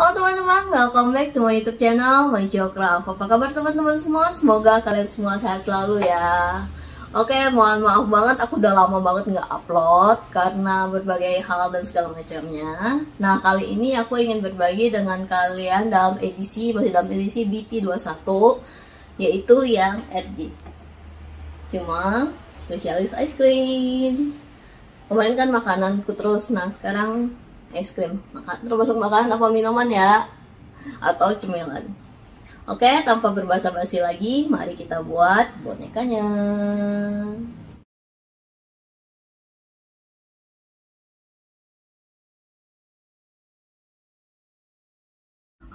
Halo teman-teman, welcome back to my youtube channel, my geograph Apa kabar teman-teman semua? Semoga kalian semua sehat selalu ya Oke, mohon maaf banget, aku udah lama banget nggak upload Karena berbagai hal dan segala macamnya Nah, kali ini aku ingin berbagi dengan kalian dalam edisi, masih dalam edisi BT21 Yaitu yang RG Cuma, spesialis ice cream Kemarin kan makananku terus, nah sekarang es krim makan termasuk makanan apa minuman ya atau cemilan oke tanpa berbahasa basi lagi mari kita buat bonekanya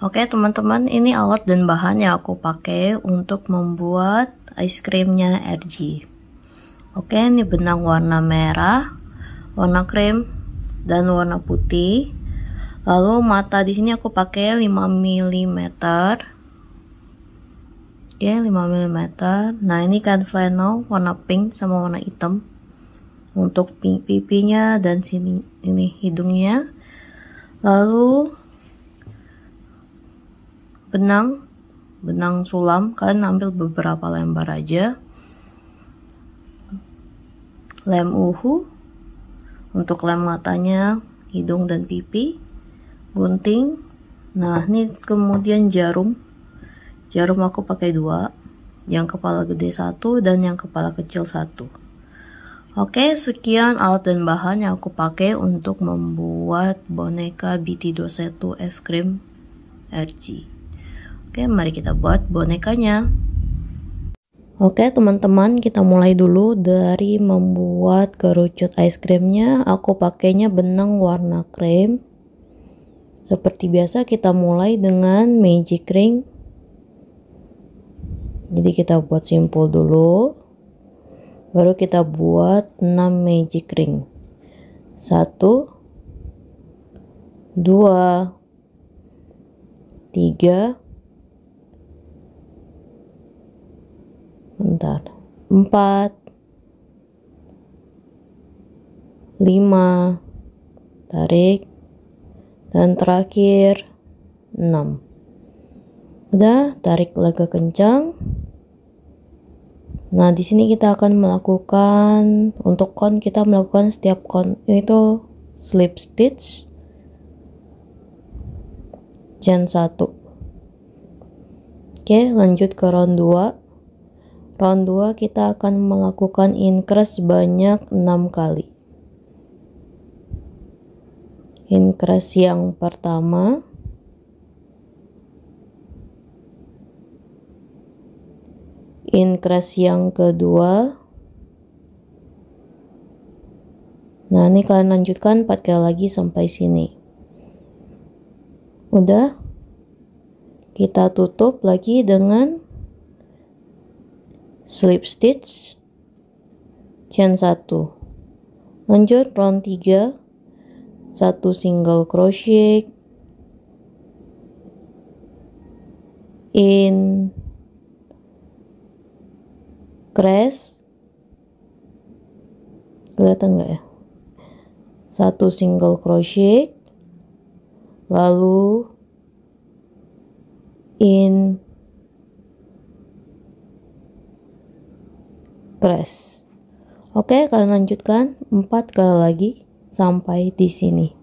Oke teman-teman, ini alat dan bahan yang aku pakai untuk membuat ice creamnya RG. Oke, ini benang warna merah, warna krim, dan warna putih. Lalu mata di sini aku pakai 5 mm. Oke, 5 mm. Nah, ini kan flannel warna pink sama warna hitam. Untuk pink pipinya dan sini ini hidungnya. Lalu benang benang sulam kalian ambil beberapa lembar aja lem uhu untuk lem matanya, hidung dan pipi, gunting. Nah, ini kemudian jarum. Jarum aku pakai dua, yang kepala gede satu dan yang kepala kecil satu. Oke, sekian alat dan bahan yang aku pakai untuk membuat boneka BT21 es krim RG. Oke, mari kita buat bonekanya. Oke teman-teman kita mulai dulu dari membuat kerucut ice creamnya aku pakainya benang warna krem seperti biasa kita mulai dengan magic ring jadi kita buat simpul dulu baru kita buat 6 magic ring 1 2 3 bentar 4 5 tarik dan terakhir 6 udah tarik lega kencang nah di sini kita akan melakukan untuk kon kita melakukan setiap kon itu slip stitch chain 1 oke lanjut ke round 2 Round 2 kita akan melakukan increase banyak 6 kali. Increase yang pertama Increase yang kedua Nah, ini kalian lanjutkan 4 kali lagi sampai sini. Udah? Kita tutup lagi dengan slip stitch chain 1 lanjut round 3 1 single crochet in crease kelihatan enggak ya satu single crochet lalu in stres. Oke, kalian lanjutkan 4 kali lagi sampai di sini.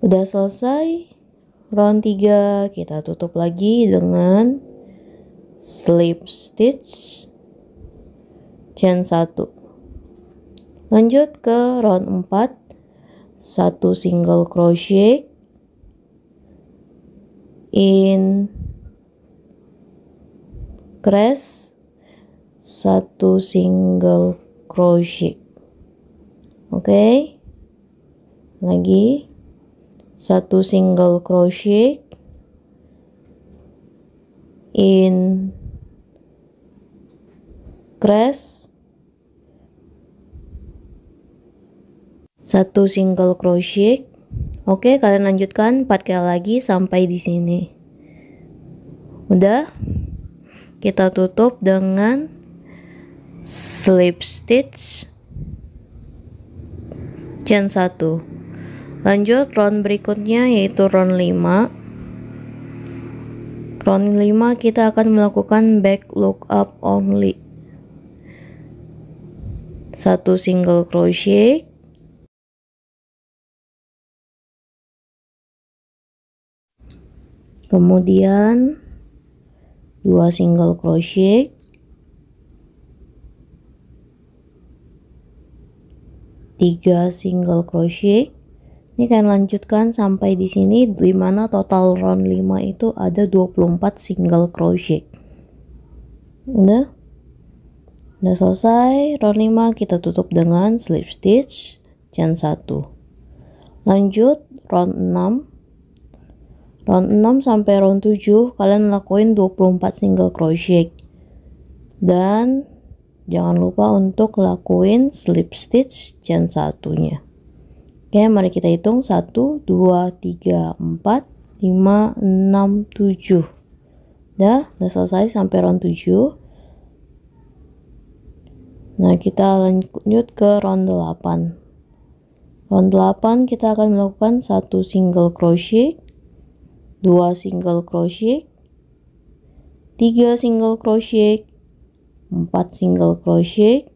Udah selesai round 3, kita tutup lagi dengan slip stitch chain 1. Lanjut ke round 4, satu single crochet in crease satu single crochet oke okay? lagi satu single crochet in crest satu single crochet oke okay, kalian lanjutkan 4 kali lagi sampai di sini udah kita tutup dengan slip stitch chain 1 lanjut round berikutnya yaitu round 5 round 5 kita akan melakukan back look up only satu single crochet kemudian dua single crochet 3 single crochet ini kalian lanjutkan sampai di sini dimana total round 5 itu ada 24 single crochet udah udah selesai round 5 kita tutup dengan slip stitch chain 1 lanjut round 6 round 6 sampai round 7 kalian lakuin 24 single crochet dan jangan lupa untuk lakuin slip stitch chain satunya oke mari kita hitung 1 2 3 4 5 6 7 dah udah selesai sampai round 7 nah kita lanjut ke round 8 round 8 kita akan melakukan satu single crochet dua single crochet tiga single crochet 4 single crochet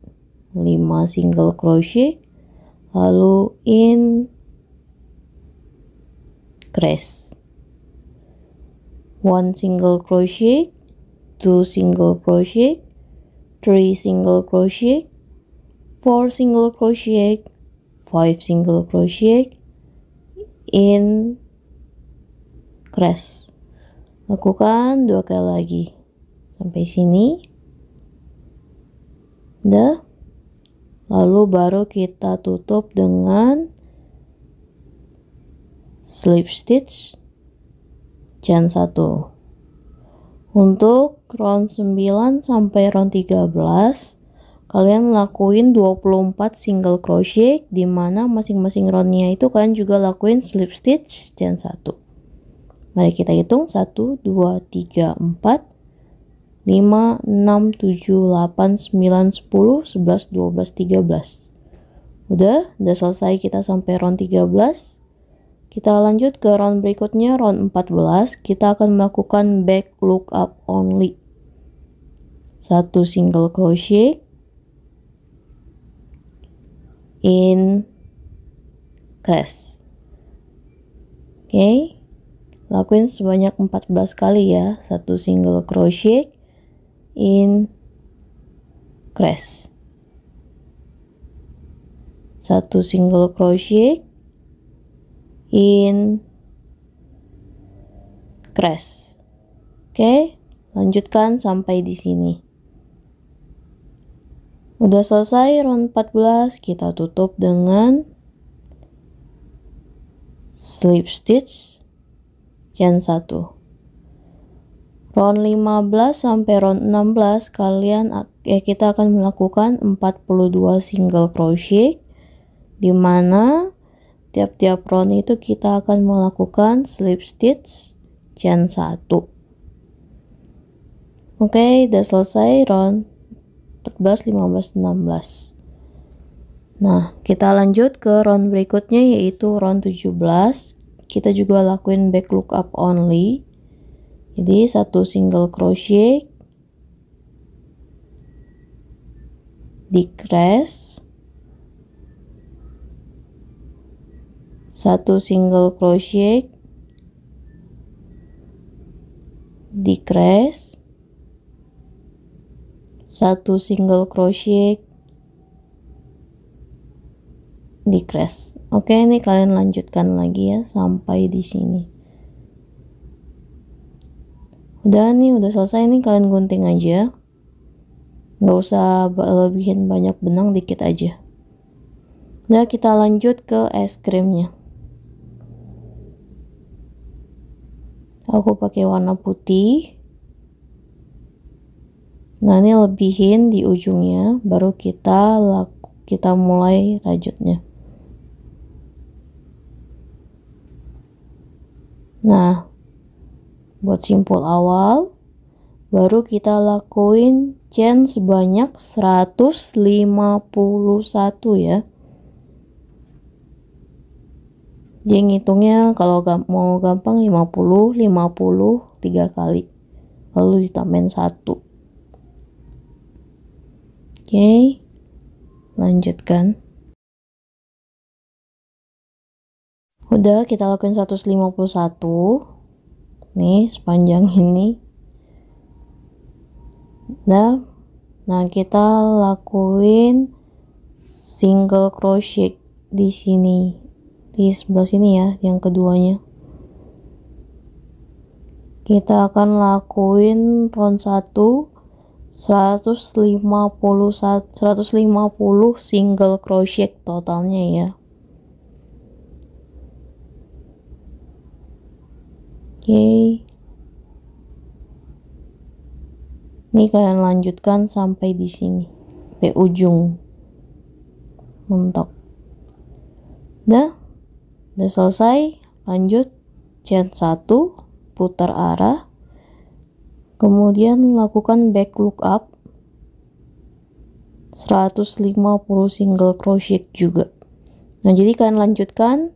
5 single crochet lalu in crease 1 single crochet 2 single crochet 3 single crochet 4 single crochet 5 single crochet in crease lakukan 2 kali lagi sampai sini the lalu baru kita tutup dengan slip stitch chain 1 untuk round 9 sampai round 13 kalian lakuin 24 single crochet dimana masing-masing roundnya itu kalian juga lakuin slip stitch chain 1 mari kita hitung 1 2 3 4 5, 6, 7, 8, 9, 10, 11, 12, 13. Udah, udah selesai kita sampai round 13. Kita lanjut ke round berikutnya, round 14. Kita akan melakukan back look up only. Satu single crochet. In crest. Oke. Okay. Lakuin sebanyak 14 kali ya, satu single crochet in crest satu single crochet in crest oke lanjutkan sampai di sini udah selesai round 14 kita tutup dengan slip stitch chain 1 Round 15 sampai round 16 kalian ya kita akan melakukan 42 single crochet di mana tiap-tiap round itu kita akan melakukan slip stitch chain 1. Oke, okay, udah selesai round 14, 15, 16. Nah, kita lanjut ke round berikutnya yaitu round 17. Kita juga lakuin back look up only jadi satu single crochet decrease satu single crochet decrease satu single crochet decrease oke ini kalian lanjutkan lagi ya sampai di sini udah nih udah selesai nih kalian gunting aja nggak usah lebihin banyak benang dikit aja Nah kita lanjut ke es krimnya aku pakai warna putih nah ini lebihin di ujungnya baru kita laku, kita mulai rajutnya nah buat simpul awal baru kita lakuin chain sebanyak 151 ya jadi ngitungnya kalau mau gampang 50 50 3 kali lalu ditambahin 1 oke okay. lanjutkan udah kita lakuin 151 nih sepanjang ini nah nah kita lakuin single crochet di sini di sebelah sini ya yang keduanya kita akan lakuin round 1 150 150 single crochet totalnya ya okay. ini kalian lanjutkan sampai di sini sampai ujung mentok dah udah selesai lanjut chain 1 putar arah kemudian lakukan back look up 150 single crochet juga. Nah, jadi kalian lanjutkan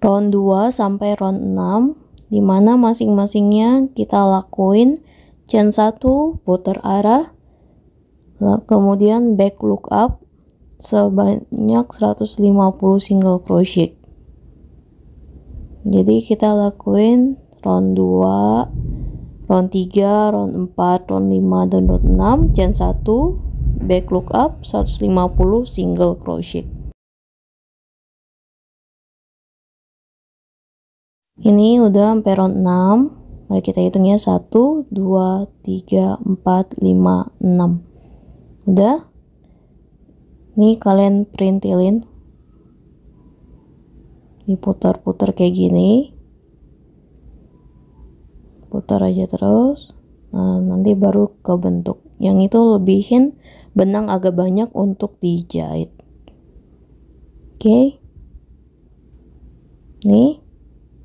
round 2 sampai round 6 di mana masing-masingnya kita lakuin chain 1 putar arah kemudian back look up sebanyak 150 single crochet jadi kita lakuin round 2 round 3 round 4 round 5 dan round 6 chain 1 back look up 150 single crochet Ini udah sampai round 6. Mari kita hitungnya 1, 2, 3, 4, 5, 6. Udah? Nih kalian printilin. Diputar-putar kayak gini. Putar aja terus. Nah, nanti baru ke bentuk. Yang itu lebihin benang agak banyak untuk dijahit. Oke. Okay. Nih.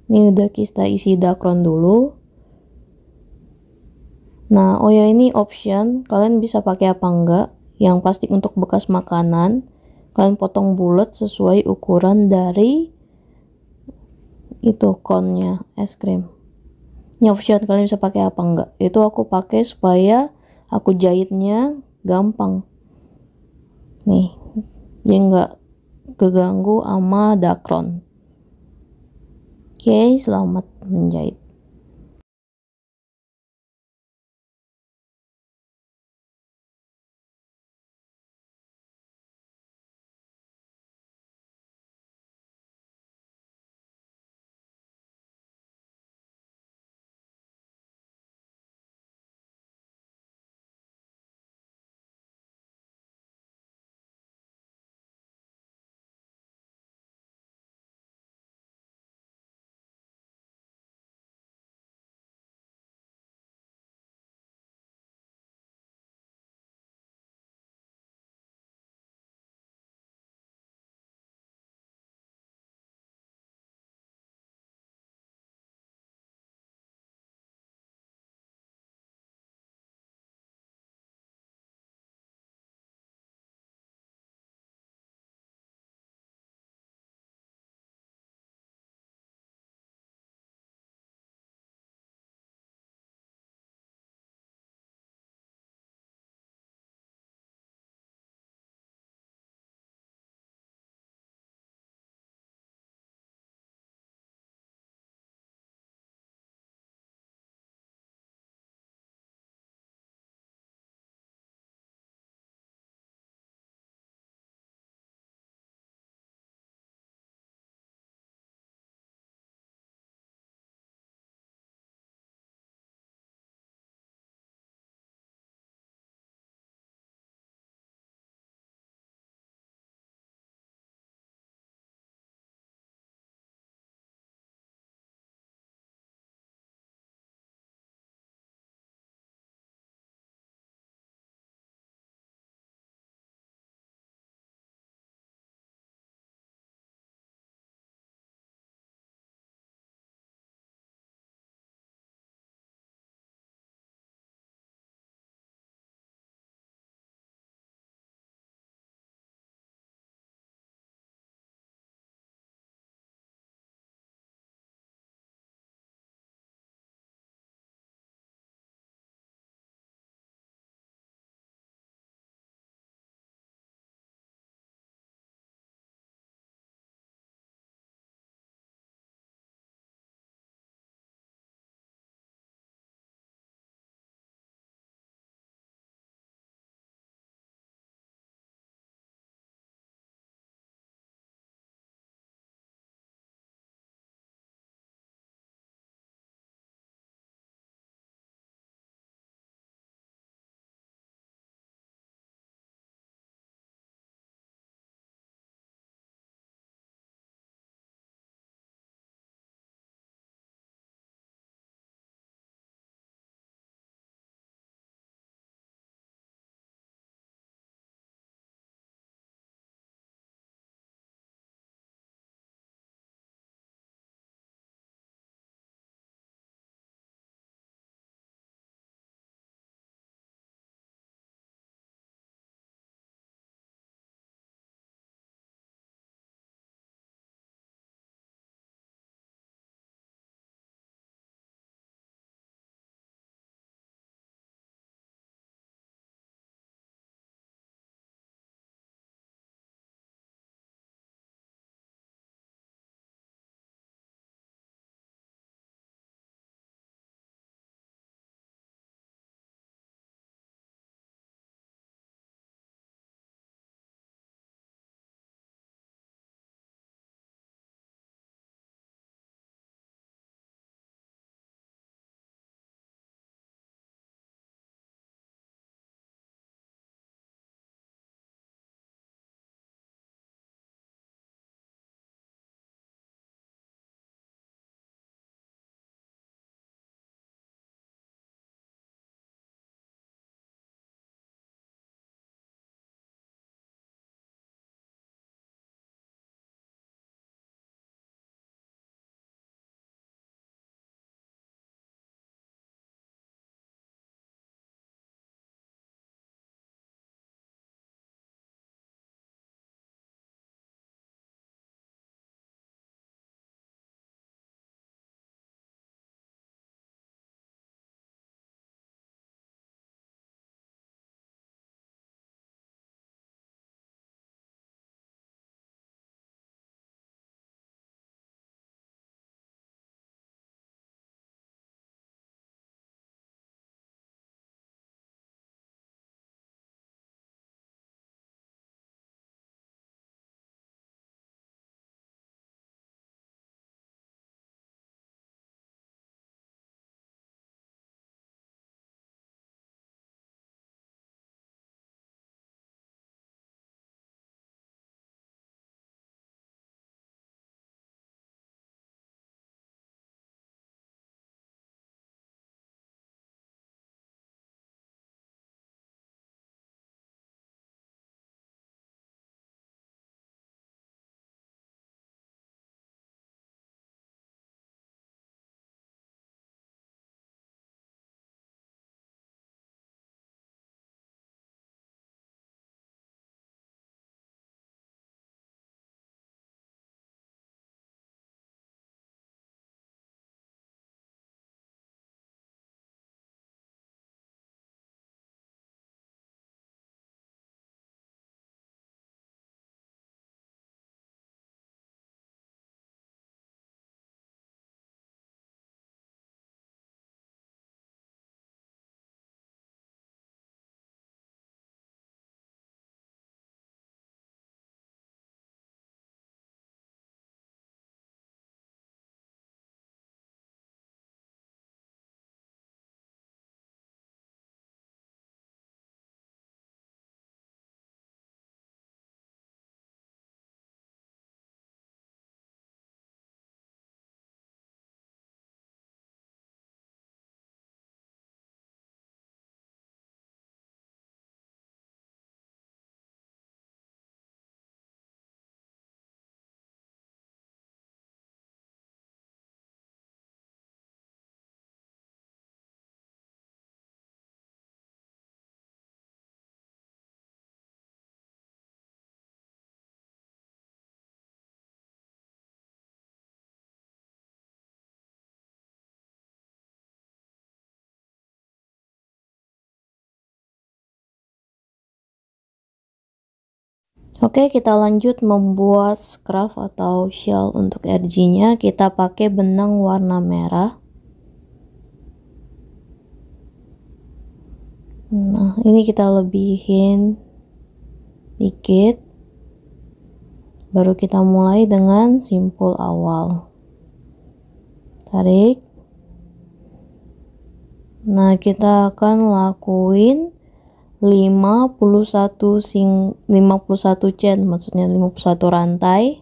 Ini udah kita isi dakron dulu. Nah, oh ya ini option, kalian bisa pakai apa enggak? Yang plastik untuk bekas makanan, kalian potong bulat sesuai ukuran dari itu konnya es krim. Ini option kalian bisa pakai apa enggak? Itu aku pakai supaya aku jahitnya gampang. Nih, jadi nggak keganggu sama dakron. Oke, selamat menjahit. Oke, kita lanjut membuat scarf atau shell untuk RG-nya. Kita pakai benang warna merah. Nah, ini kita lebihin dikit. Baru kita mulai dengan simpul awal. Tarik. Nah, kita akan lakuin 51 sing 51 chain maksudnya 51 rantai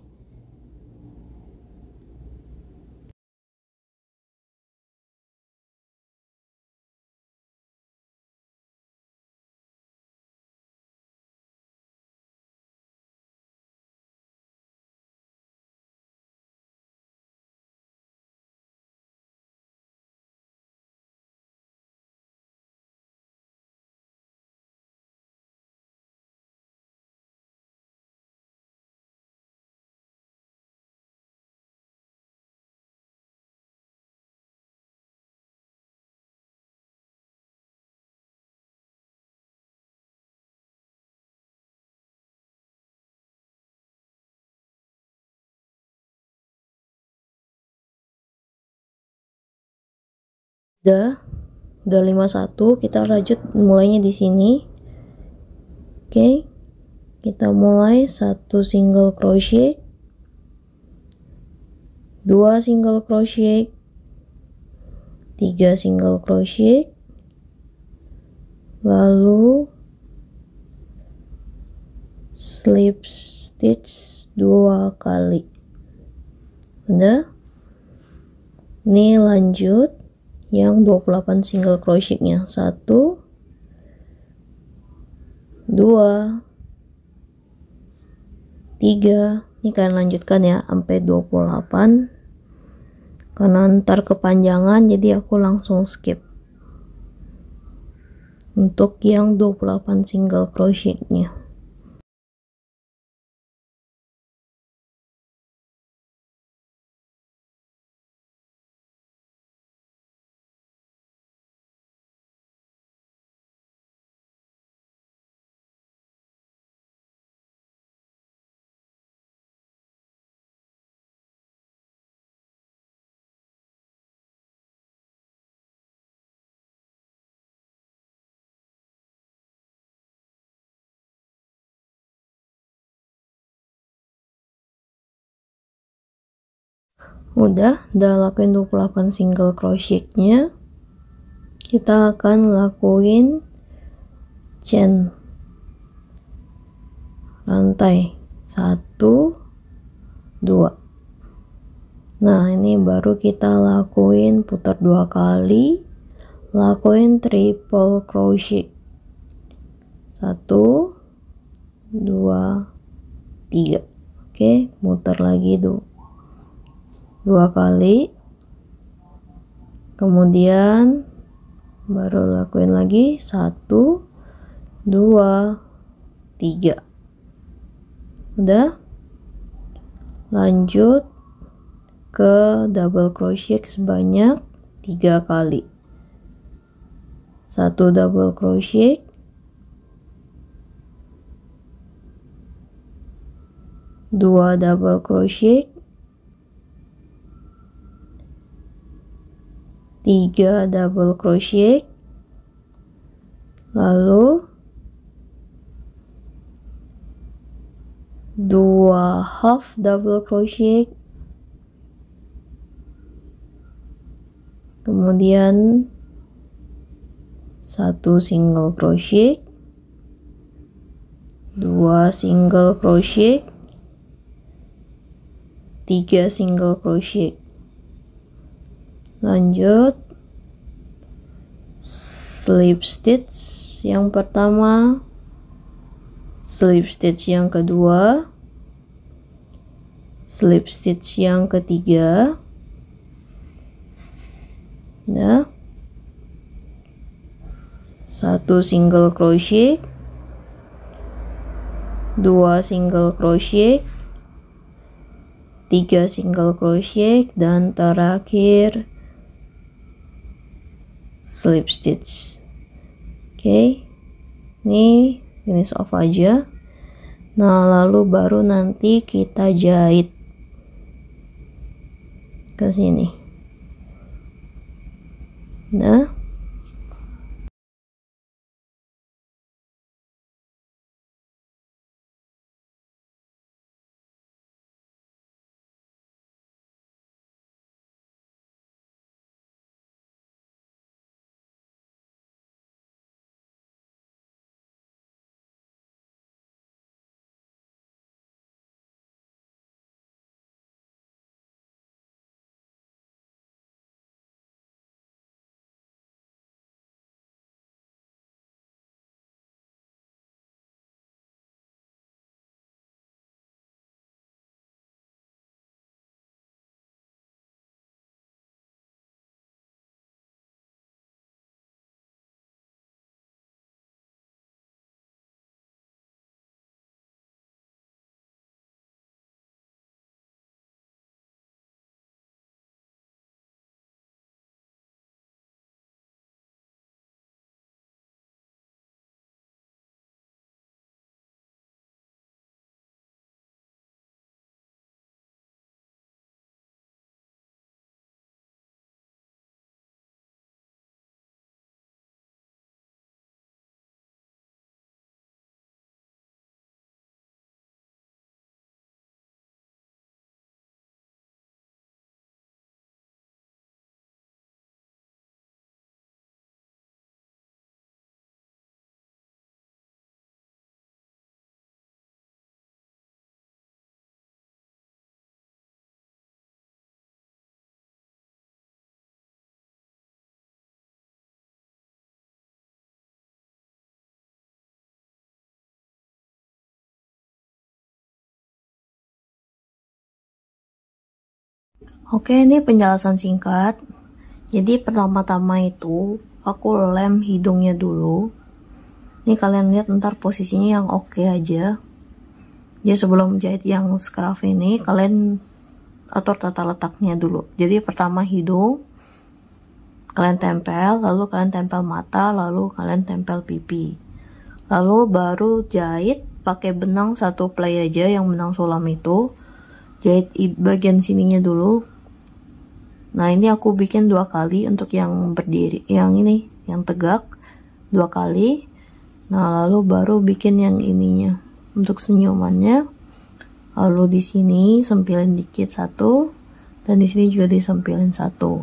udah udah 51 kita rajut mulainya di sini oke okay. kita mulai satu single crochet dua single crochet tiga single crochet lalu slip stitch dua kali udah ini lanjut yang 28 single crochetnya 1 2 3 ini kalian lanjutkan ya sampai 28 karena ntar kepanjangan jadi aku langsung skip untuk yang 28 single crochetnya mudah udah lakuin 28 single crochet nya kita akan lakuin chain rantai 1 2 nah ini baru kita lakuin putar dua kali lakuin triple crochet 1 2 3 oke muter lagi tuh dua kali kemudian baru lakuin lagi satu dua tiga udah lanjut ke double crochet sebanyak tiga kali satu double crochet dua double crochet 3 double crochet lalu 2 half double crochet kemudian 1 single crochet 2 single crochet 3 single crochet lanjut slip stitch yang pertama slip stitch yang kedua slip stitch yang ketiga nah satu single crochet dua single crochet tiga single crochet dan terakhir slip stitch oke okay. ini finish off aja nah lalu baru nanti kita jahit ke sini nah Oke, ini penjelasan singkat. Jadi pertama-tama itu aku lem hidungnya dulu. Ini kalian lihat ntar posisinya yang oke okay aja. Jadi sebelum jahit yang scarf ini, kalian atur tata letaknya dulu. Jadi pertama hidung, kalian tempel, lalu kalian tempel mata, lalu kalian tempel pipi. Lalu baru jahit pakai benang satu play aja yang benang sulam itu. Jahit bagian sininya dulu, nah ini aku bikin dua kali untuk yang berdiri yang ini yang tegak dua kali nah lalu baru bikin yang ininya untuk senyumannya lalu di sini sempilin dikit satu dan di sini juga disempilin satu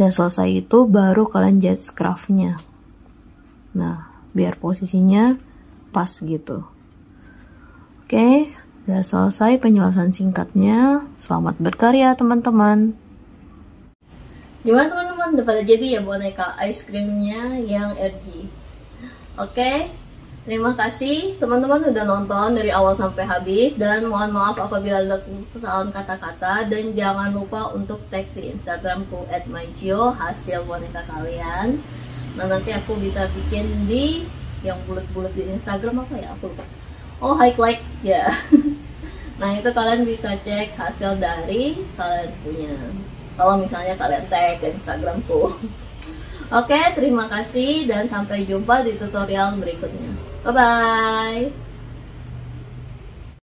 dan selesai itu baru kalian jahit scruffnya. nah biar posisinya pas gitu oke okay. Sudah selesai penjelasan singkatnya. Selamat berkarya, teman-teman. Gimana teman-teman? Udah pada jadi ya boneka ice creamnya yang RG. Oke, okay? terima kasih teman-teman udah nonton dari awal sampai habis dan mohon maaf apabila ada kesalahan kata-kata dan jangan lupa untuk tag di Instagramku @myjo hasil boneka kalian. Nah nanti aku bisa bikin di yang bulat-bulat di Instagram apa ya aku lupa. Oh high like ya. Yeah. nah itu kalian bisa cek hasil dari kalian punya kalau misalnya kalian tag ke Instagramku. Oke, terima kasih dan sampai jumpa di tutorial berikutnya. Bye-bye!